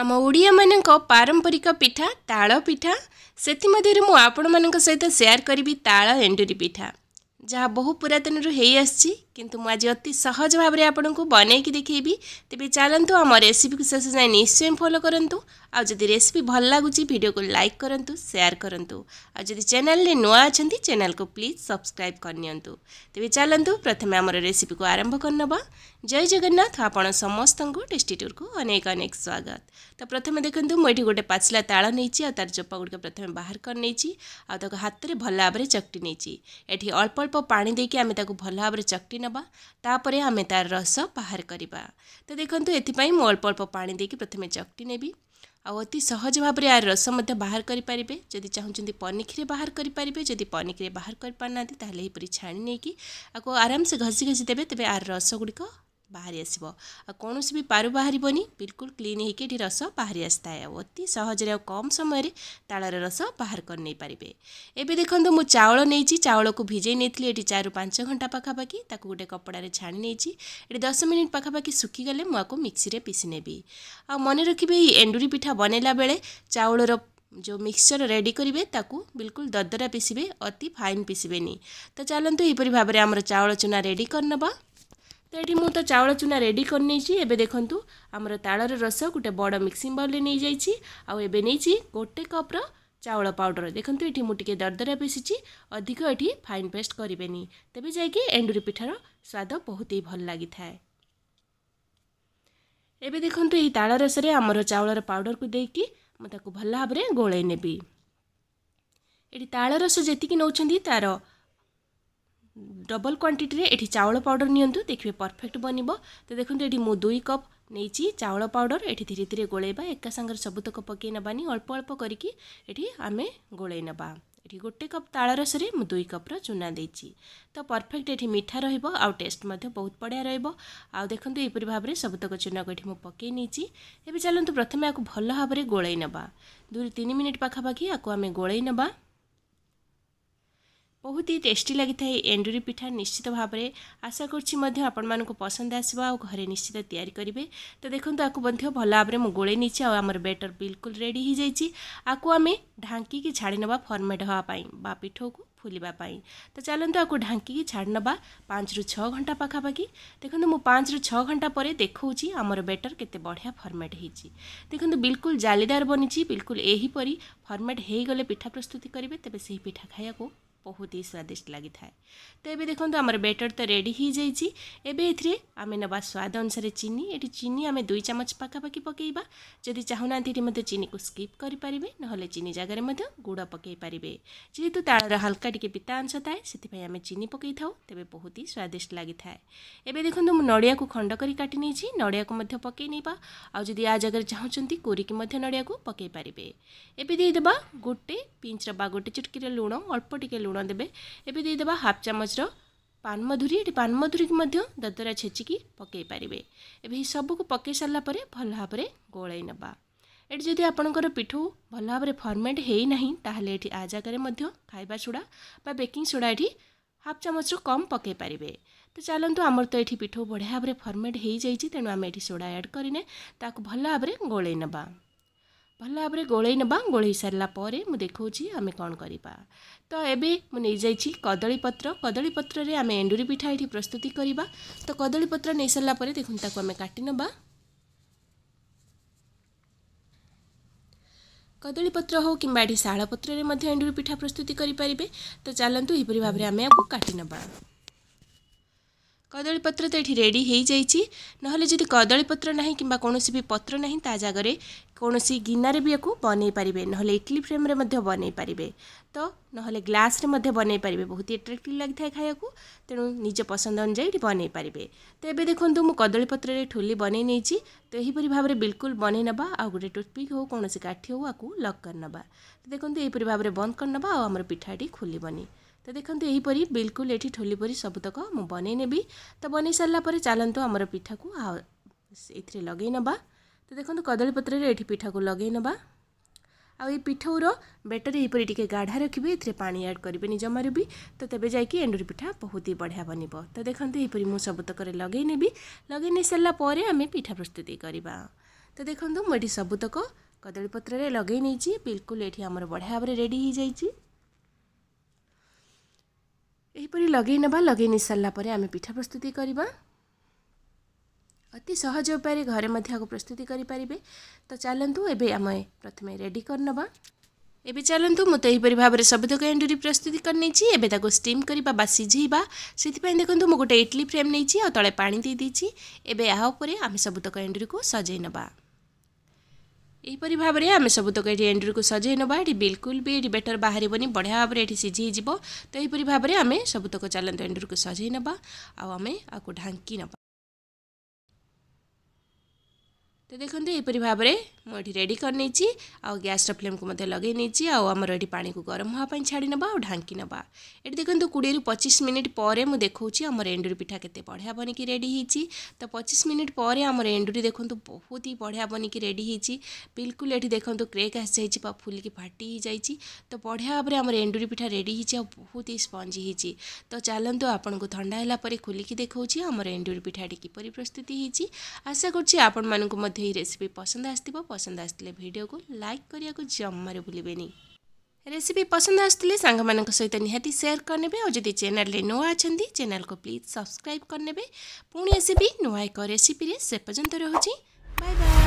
ଆମ ଓଡ଼ିଆମାନଙ୍କ ପାରମ୍ପରିକ ପିଠା ତାଳ ପିଠା ସେଥିମଧ୍ୟରୁ ମୁଁ ଆପଣମାନଙ୍କ ସହିତ ସେୟାର କରିବି ତାଳ ଏଣ୍ଡୁରି ପିଠା ଯାହା ବହୁ ପୁରାତନରୁ ହୋଇଆସିଛି କିନ୍ତୁ ମୁଁ ଆଜି ଅତି ସହଜ ଭାବରେ ଆପଣଙ୍କୁ ବନେଇକି ଦେଖେଇବି ତେବେ ଚାଲନ୍ତୁ ଆମ ରେସିପିକୁ ଶେଷ ଯାଏଁ ନିଶ୍ଚୟ ଫଲୋ କରନ୍ତୁ ଆଉ ଯଦି ରେସିପି ଭଲ ଲାଗୁଛି ଭିଡ଼ିଓକୁ ଲାଇକ୍ କରନ୍ତୁ ସେୟାର କରନ୍ତୁ ଆଉ ଯଦି ଚ୍ୟାନେଲରେ ନୂଆ ଅଛନ୍ତି ଚ୍ୟାନେଲକୁ ପ୍ଲିଜ୍ ସବସ୍କ୍ରାଇବ୍ କରିନିଅନ୍ତୁ ତେବେ ଚାଲନ୍ତୁ ପ୍ରଥମେ ଆମର ରେସିପିକୁ ଆରମ୍ଭ କରିନେବା ଜୟ ଜଗନ୍ନାଥ ଆପଣ ସମସ୍ତଙ୍କୁ ଟେଷ୍ଟି ଟୁର୍କୁ ଅନେକ ଅନେକ ସ୍ୱାଗତ ତ ପ୍ରଥମେ ଦେଖନ୍ତୁ ମୁଁ ଏଠି ଗୋଟେ ପାଚିଲା ତାଳ ନେଇଛି ଆଉ ତାର ଚୋପା ଗୁଡ଼ିକ ପ୍ରଥମେ ବାହାର କରିନେଇଛି ଆଉ ତାକୁ ହାତରେ ଭଲ ଭାବରେ ଚକଟି ନେଇଛି ଏଠି ଅଳ୍ପ ଅଳ୍ପ ପାଣି ଦେଇକି ଆମେ ତାକୁ ଭଲ ଭାବରେ ଚକଟି ନେବା तापर आम तार रस बाहर करवा तो देखो ए मु अल्प पा दे कि प्रथम चकटी ने अति सहज भाव यार रस बाहर करें जदि चाहूँ पनिकी बाहर करेंगे जदि पनिकी बाहर करपारे तेलपरी छाणी नहीं कि आराम से घसी घसी देते तेज आर रस गुड़िक ବାହାରି ଆସିବ ଆଉ କୌଣସି ବି ପାରୁ ବାହାରିବନି ବିଲକୁଲ କ୍ଲିନ୍ ହେଇକି ଏଠି ରସ ବାହାରି ଆସିଥାଏ ଆଉ ଅତି ସହଜରେ ଆଉ କମ୍ ସମୟରେ ତାଳରେ ରସ ବାହାର କରି ନେଇପାରିବେ ଏବେ ଦେଖନ୍ତୁ ମୁଁ ଚାଉଳ ନେଇଛି ଚାଉଳକୁ ଭିଜେଇ ନେଇଥିଲି ଏଠି ଚାରିରୁ ପାଞ୍ଚ ଘଣ୍ଟା ପାଖାପାଖି ତାକୁ ଗୋଟେ କପଡ଼ାରେ ଛାଣି ନେଇଛି ଏଠି ଦଶ ମିନିଟ୍ ପାଖାପାଖି ଶୁଖିଗଲେ ମୁଁ ଆକୁ ମିକ୍ସିରେ ପିସି ନେବି ଆଉ ମନେ ରଖିବେ ଏଇ ଏଣ୍ଡୁରି ପିଠା ବନେଇଲା ବେଳେ ଚାଉଳର ଯେଉଁ ମିକ୍ସଚର ରେଡ଼ି କରିବେ ତାକୁ ବିଲକୁଲ ଦଦରା ପିସିବେ ଅତି ଫାଇନ୍ ପିସିବେନି ତ ଚାଲନ୍ତୁ ଏହିପରି ଭାବରେ ଆମର ଚାଉଳ ଚୁନା ରେଡ଼ି କରିନେବା ତ ଏଠି ମୁଁ ତ ଚାଉଳ ଚୁନା ରେଡ଼ି କରିନେଇଛି ଏବେ ଦେଖନ୍ତୁ ଆମର ତାଳର ରସ ଗୋଟେ ବଡ଼ ମିକ୍ସିଂ ବଲ୍ରେ ନେଇଯାଇଛି ଆଉ ଏବେ ନେଇଛି ଗୋଟେ କପ୍ର ଚାଉଳ ପାଉଡ଼ର ଦେଖନ୍ତୁ ଏଠି ମୁଁ ଟିକିଏ ଦରଦରା ପେଶିଛି ଅଧିକ ଏଠି ଫାଇନ୍ ପେଷ୍ଟ କରିବେନି ତେବେ ଯାଇକି ଏଣ୍ଡୁରି ପିଠାର ସ୍ୱାଦ ବହୁତ ହିଁ ଭଲ ଲାଗିଥାଏ ଏବେ ଦେଖନ୍ତୁ ଏହି ତାଳ ରସରେ ଆମର ଚାଉଳର ପାଉଡ଼ରକୁ ଦେଇକି ମୁଁ ତାକୁ ଭଲ ଭାବରେ ଗୋଳେଇ ନେବି ଏଠି ତାଳ ରସ ଯେତିକି ନେଉଛନ୍ତି ତା'ର ডবল କ୍ୱାଣ୍ଟିଟିରେ ଏଠି ଚାଉଳ ପାଉଡ଼ର ନିଅନ୍ତୁ ଦେଖିବେ ପରଫେକ୍ଟ ବନିବ ତ ଦେଖନ୍ତୁ ଏଠି ମୁଁ ଦୁଇ କପ୍ ନେଇଛି ଚାଉଳ ପାଉଡ଼ର ଏଠି ଧୀରେ ଧୀରେ ଗୋଳେଇବା ଏକା ସାଙ୍ଗରେ ସବୁତକ ପକାଇ ନେବାନି ଅଳ୍ପ ଅଳ୍ପ କରିକି ଏଠି ଆମେ ଗୋଳେଇ ନେବା ଏଠି ଗୋଟେ କପ୍ ତାଳ ରସରେ ମୁଁ ଦୁଇ କପ୍ର ଚୁନା ଦେଇଛି ତ ପରଫେକ୍ଟ ଏଠି ମିଠା ରହିବ ଆଉ ଟେଷ୍ଟ ମଧ୍ୟ ବହୁତ ବଢ଼ିଆ ରହିବ ଆଉ ଦେଖନ୍ତୁ ଏହିପରି ଭାବରେ ସବୁତକ ଚୁନାକୁ ଏଠି ମୁଁ ପକାଇ ନେଇଛି ଏବେ ଚାଲନ୍ତୁ ପ୍ରଥମେ ଆକୁ ଭଲ ଭାବରେ ଗୋଳେଇ ନେବା ଦୁଇରୁ ତିନି ମିନିଟ୍ ପାଖାପାଖି ଆକୁ ଆମେ ଗୋଳେଇ ନେବା ବହୁତ ହି ଟେଷ୍ଟି ଲାଗିଥାଏ ଏହି ଏଣ୍ଡୁରି ପିଠା ନିଶ୍ଚିତ ଭାବରେ ଆଶା କରୁଛି ମଧ୍ୟ ଆପଣମାନଙ୍କୁ ପସନ୍ଦ ଆସିବ ଆଉ ଘରେ ନିଶ୍ଚିତ ତିଆରି କରିବେ ତ ଦେଖନ୍ତୁ ଆକୁ ମଧ୍ୟ ଭଲ ଭାବରେ ମୁଁ ଗୋଳେଇ ନେଇଛି ଆଉ ଆମର ବେଟର୍ ବିଲକୁଲ ରେଡ଼ି ହୋଇଯାଇଛି ଆକୁ ଆମେ ଢାଙ୍କିକି ଛାଡ଼ି ନେବା ଫର୍ମେଟ୍ ହେବା ପାଇଁ ବା ପିଠୋକୁ ଫୁଲିବା ପାଇଁ ତ ଚାଲନ୍ତୁ ଆକୁ ଢାଙ୍କିକି ଛାଡ଼ି ନେବା ପାଞ୍ଚରୁ ଛଅ ଘଣ୍ଟା ପାଖାପାଖି ଦେଖନ୍ତୁ ମୁଁ ପାଞ୍ଚରୁ ଛଅ ଘଣ୍ଟା ପରେ ଦେଖାଉଛି ଆମର ବେଟର୍ କେତେ ବଢ଼ିଆ ଫର୍ମେଟ୍ ହେଇଛି ଦେଖନ୍ତୁ ବିଲକୁଲ ଜାଲିଦାର ବନିଛି ବିଲକୁଲ ଏହିପରି ଫର୍ମେଟ୍ ହେଇଗଲେ ପିଠା ପ୍ରସ୍ତୁତି କରିବେ ତେବେ ସେହି ପିଠା ଖାଇବାକୁ ବହୁତ ହି ସ୍ୱାଦିଷ୍ଟ ଲାଗିଥାଏ ତ ଏବେ ଦେଖନ୍ତୁ ଆମର ବେଟର୍ ତ ରେଡ଼ି ହୋଇଯାଇଛି ଏବେ ଏଥିରେ ଆମେ ନେବା ସ୍ୱାଦ ଅନୁସାରେ ଚିନି ଏଠି ଚିନି ଆମେ ଦୁଇ ଚାମଚ ପାଖାପାଖି ପକାଇବା ଯଦି ଚାହୁଁନାହାନ୍ତି ଏଠି ମଧ୍ୟ ଚିନିକୁ ସ୍କିପ୍ କରିପାରିବେ ନହେଲେ ଚିନି ଜାଗାରେ ମଧ୍ୟ ଗୁଡ଼ ପକାଇ ପାରିବେ ଯେହେତୁ ତାଳର ହାଲକା ଟିକେ ପିତା ଅଂଶ ଥାଏ ସେଥିପାଇଁ ଆମେ ଚିନି ପକାଇଥାଉ ତେବେ ବହୁତ ହି ସ୍ୱାଦିଷ୍ଟ ଲାଗିଥାଏ ଏବେ ଦେଖନ୍ତୁ ମୁଁ ନଡ଼ିଆକୁ ଖଣ୍ଡ କରି କାଟି ନେଇଛି ନଡ଼ିଆକୁ ମଧ୍ୟ ପକାଇ ନେବା ଆଉ ଯଦି ଆ ଜାଗାରେ ଚାହୁଁଛନ୍ତି କୋରିକି ମଧ୍ୟ ନଡ଼ିଆକୁ ପକାଇ ପାରିବେ ଏବେ ଦେଇଦେବା ଗୋଟେ ପିଞ୍ଚର ବା ଗୋଟେ ଚୁଟକିର ଲୁଣ ଅଳ୍ପ ଟିକେ ଲୁଣ ଲୁଣ ଦେବେ ଏବେ ଦେଇଦେବା ହାଫ୍ ଚାମଚର ପାନମଧୁରୀ ଏଠି ପାନମଧୁରୀକୁ ମଧ୍ୟ ଦଦରା ଛେଚିକି ପକାଇ ପାରିବେ ଏବେ ଏହି ସବୁକୁ ପକାଇ ସାରିଲା ପରେ ଭଲ ଭାବରେ ଗୋଳାଇ ନେବା ଏଠି ଯଦି ଆପଣଙ୍କର ପିଠଉ ଭଲ ଭାବରେ ଫର୍ମେଟ୍ ହେଇନାହିଁ ତାହେଲେ ଏଠି ଆ ଜାଗାରେ ମଧ୍ୟ ଖାଇବା ସୋଡ଼ା ବା ବେକିଂ ସୋଡ଼ା ଏଠି ହାଫ୍ ଚାମଚରୁ କମ୍ ପକାଇ ପାରିବେ ତ ଚାଲନ୍ତୁ ଆମର ତ ଏଠି ପିଠଉ ବଢ଼ିଆ ଭାବରେ ଫର୍ମେଟ୍ ହେଇଯାଇଛି ତେଣୁ ଆମେ ଏଠି ସୋଡ଼ା ଆଡ଼୍ କରିନେ ତାକୁ ଭଲ ଭାବରେ ଗୋଳାଇ ନେବା ଭଲ ଭାବରେ ଗୋଳେଇ ନେବା ଗୋଳେଇ ସାରିଲା ପରେ ମୁଁ ଦେଖାଉଛି ଆମେ କ'ଣ କରିବା ତ ଏବେ ମୁଁ ନେଇଯାଇଛି କଦଳୀ ପତ୍ର କଦଳୀ ପତ୍ରରେ ଆମେ ଏଣ୍ଡୁରି ପିଠା ଏଠି ପ୍ରସ୍ତୁତି କରିବା ତ କଦଳୀ ପତ୍ର ନେଇସାରିଲା ପରେ ଦେଖନ୍ତୁ ତାକୁ ଆମେ କାଟି ନେବା କଦଳୀ ପତ୍ର ହେଉ କିମ୍ବା ଏଠି ଶାଳ ପତ୍ରରେ ମଧ୍ୟ ଏଣ୍ଡୁରି ପିଠା ପ୍ରସ୍ତୁତି କରିପାରିବେ ତ ଚାଲନ୍ତୁ ଏହିପରି ଭାବରେ ଆମେ ଆକୁ କାଟି ନେବା କଦଳୀପତ୍ର ତ ଏଠି ରେଡ଼ି ହୋଇଯାଇଛି ନହେଲେ ଯଦି କଦଳୀପତ୍ର ନାହିଁ କିମ୍ବା କୌଣସି ବି ପତ୍ର ନାହିଁ ତା ଜାଗାରେ କୌଣସି ଗିନାରେ ବି ୟାକୁ ବନେଇ ପାରିବେ ନହେଲେ ଇଟଲି ଫ୍ରେମ୍ରେ ମଧ୍ୟ ବନେଇ ପାରିବେ ତ ନହେଲେ ଗ୍ଲାସ୍ରେ ମଧ୍ୟ ବନେଇ ପାରିବେ ବହୁତ ଆଟ୍ରାକ୍ଟିଭ୍ ଲାଗିଥାଏ ଖାଇବାକୁ ତେଣୁ ନିଜ ପସନ୍ଦ ଅନୁଯାୟୀ ଏଠି ବନେଇ ପାରିବେ ତ ଏବେ ଦେଖନ୍ତୁ ମୁଁ କଦଳୀପତ୍ରରେ ଠୁଲି ବନେଇ ନେଇଛି ତ ଏହିପରି ଭାବରେ ବିଲକୁଲ ବନେଇ ନେବା ଆଉ ଗୋଟେ ଟୁଥପିକ୍ ହେଉ କୌଣସି କାଠି ହେଉ ଆକୁ ଲକ୍ କରିନେବା ତ ଦେଖନ୍ତୁ ଏହିପରି ଭାବରେ ବନ୍ଦ କରିନେବା ଆଉ ଆମର ପିଠାଟି ଖୋଲିବନି तो देखते यहीपरी बिलकुल ये ठोली ठोलीपरी सबुतक मुझ बनई तो बनई सारापर चलत आम पिठा को ये लगे ना तो देखते कदमी पत्र पिठा को लगे ना आई पिठौर बेटर यहपर टे गाढ़ा रखिए ये पा एड करेंगे नि भी तो तेज जाइए एंडुरी पिठा बहुत ही बढ़िया बनब तो देखते यहपर मुझ सबुतक लगे ने लगे नहीं सारापर आम पिठा प्रस्तुति करवा तो देखो मुझे सबुतक कदमी पत्र लगे नहीं बिलकुल ये आम बढ़िया भाव रेडी जाइए ଏହିପରି ଲଗେଇ ନେବା ଲଗେଇ ନେଇ ସାରିଲା ପରେ ଆମେ ପିଠା ପ୍ରସ୍ତୁତି କରିବା ଅତି ସହଜ ଉପାୟରେ ଘରେ ମଧ୍ୟ ଆକୁ ପ୍ରସ୍ତୁତି କରିପାରିବେ ତ ଚାଲନ୍ତୁ ଏବେ ଆମେ ପ୍ରଥମେ ରେଡ଼ି କରିନେବା ଏବେ ଚାଲନ୍ତୁ ମୁଁ ତ ଏହିପରି ଭାବରେ ସବୁତକ ଏଣ୍ଡୁରି ପ୍ରସ୍ତୁତି କରିନେଇଛି ଏବେ ତାକୁ ଷ୍ଟିମ୍ କରିବା ବା ସିଝେଇବା ସେଥିପାଇଁ ଦେଖନ୍ତୁ ମୁଁ ଗୋଟେ ଇଟିଲି ଫ୍ରେମ୍ ନେଇଛି ଆଉ ତଳେ ପାଣି ଦେଇ ଦେଇଛି ଏବେ ଏହା ଉପରେ ଆମେ ସବୁତକ ଏଣ୍ଡୁରିକୁ ସଜେଇ ନେବା ଏହିପରି ଭାବରେ ଆମେ ସବୁତକ ଏଠି ଏଣ୍ଡୁରିକୁ ସଜେଇ ନେବା ଏଠି ବିଲକୁଲ ବି ଏଠି ବେଟର ବାହାରିବନି ବଢ଼ିଆ ଭାବରେ ଏଠି ସିଝେଇଯିବ ତ ଏହିପରି ଭାବରେ ଆମେ ସବୁତକ ଚାଲନ୍ତୁ ଏଣ୍ଡୁରିକୁ ସଜେଇ ନେବା ଆଉ ଆମେ ଆକୁ ଢାଙ୍କି ନେବା तो देखते यहपर भाव में रेडी कर गैस फ्लेम को मतलब लगे नहीं पा को गरम हाँ छाड़ ना ढांकी ना ये देखते कोड़े रू पचीस मिनिट पर मुझे देखा आम एंडूरी पिठा के बढ़िया बन कि रेडी तो पचीस मिनिट पर आम एंडूरी देखते बहुत ही बढ़िया बनिकी रेडी बिलकुल ये देखते क्रेक आसी जा फुल फाटी जा तो बढ़िया भाव में आम एंडूरी पिठा रेडी बहुत ही स्पंजी तो चलो आपन को थंडा होगापर खोलिकी देखा आम एंडूरी पिठाटी किपर प्रस्तुति होशा कर ବୋଧେ ଏହି ରେସିପି ପସନ୍ଦ ଆସିଥିବ ପସନ୍ଦ ଆସିଥିଲେ ଭିଡ଼ିଓକୁ ଲାଇକ୍ କରିବାକୁ ଜମାରୁ ଭୁଲିବେନି ରେସିପି ପସନ୍ଦ ଆସିଥିଲେ ସାଙ୍ଗମାନଙ୍କ ସହିତ ନିହାତି ସେୟାର କରିନେବେ ଆଉ ଯଦି ଚ୍ୟାନେଲରେ ନୂଆ ଅଛନ୍ତି ଚ୍ୟାନେଲକୁ ପ୍ଲିଜ୍ ସବସ୍କ୍ରାଇବ୍ କରିନେବେ ପୁଣି ଆସିବି ନୂଆ ଏକ ରେସିପିରେ ସେ ପର୍ଯ୍ୟନ୍ତ ରହୁଛି ବାଏ ବାଏ